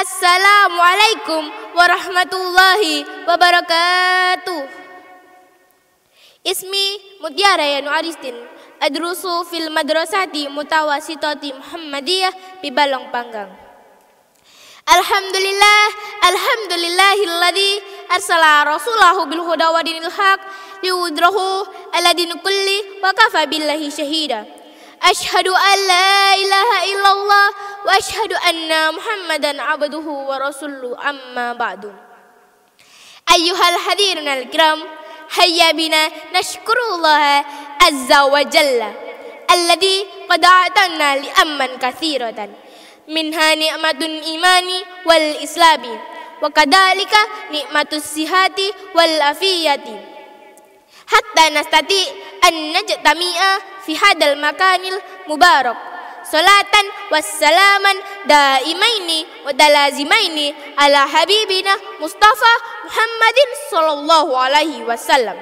Assalamualaikum warahmatullahi wabarakatuh. Ismi Mutiara Yanu Aristin. Adrusu fil madrasati mutawasitati Muhammadiyah di Balong Panggang. Alhamdulillah, alhamdulillahilladzi arsala rasulahu bil huda wa dinil haq liudrahu ala din kulli wa kafa billahi syahida. أشهد أن لا إله إلا الله وأشهد أن محمدا عبده ورسوله أما بعد أيها الحذيرنا الكرام هيا بنا نشكر الله عز وجل الذي قد أعطانا لأما كثيرة منها نعمة الإيمان والإسلام وكذلك نعمة الصحة والعافية حتى نستطيع أن نجتمع fi hadal makanil mubarak salatan wassalaman daimaini wa dalazimaini ala habibina Mustafa Muhammadin sallallahu alaihi wasallam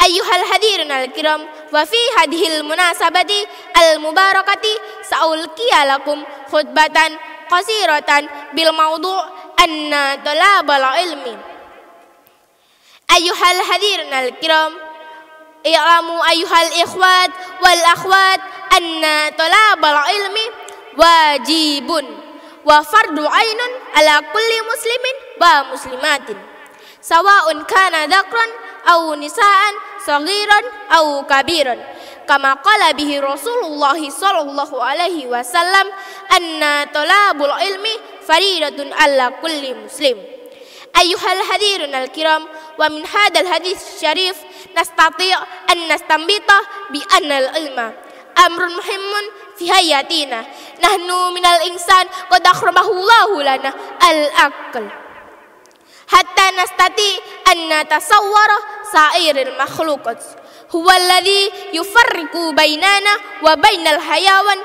Ayuhal hadirin al-kiram wa fi hadhil munasabati al-mubarakati sa'ulqiya lakum khutbatan qasiratan bil maudu' anna talabal ilmi Ayuhal hadirin al-kiram i'lamu ayuhal ikhwat wal akhwat anna talabal ilmi wajibun wa fardu ainun ala kulli muslimin wa muslimatin sawa'un kana dhakran aw nisaan saghiran aw kabiran kama qala bihi Rasulullah sallallahu alaihi wasallam anna talabul ilmi faridatun ala kulli muslim Ayuhal hadirun al kiram wa min hadal hadis syarif نستطيع أن نستنبط بأن العلم أمر مهم في حياتنا نحن من الإنسان قد أخرمه الله لنا الأقل حتى نستطيع أن نتصور سائر المخلوقات هو الذي يفرق بيننا وبين الحيوان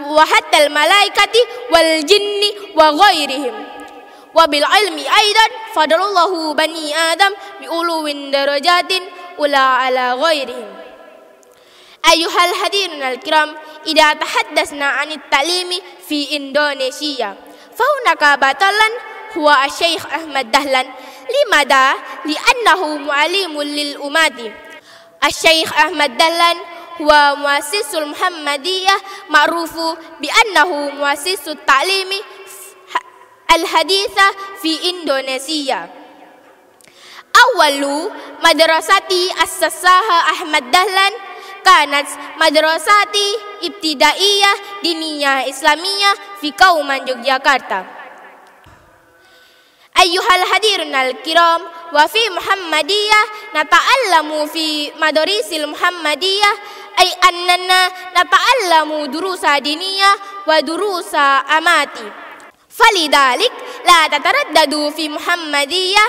وحتى الملائكة والجن وغيرهم وبالعلم أيضا فضل الله بني آدم بعلو درجات ولا على غيرهم أيها الحضرين الكرام إذا تحدثنا عن التعليم في إندونيسيا فهناك بطلا هو الشيخ أحمد دهلان لماذا؟ لأنه معلم للأمة الشيخ أحمد دهلان هو مؤسس المحمدية معروف بأنه مؤسس التعليم الحديثة في إندونيسيا أول مدرسة أسسها أحمد دهلان كانت مدرسة ابتدائية دينية إسلامية في كومان جوجياكارتا أيها الحضيرون الكرام وفي محمدية نتعلم في مدارس المحمدية أي أننا نتعلم دروس دينية ودروس أماتي فلذلك لا تترددوا في محمدية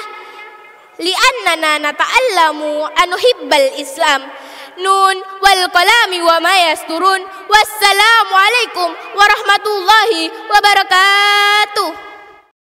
لأننا نتعلم أن نحب الإسلام نون والقلام وما يسترون والسلام عليكم ورحمة الله وبركاته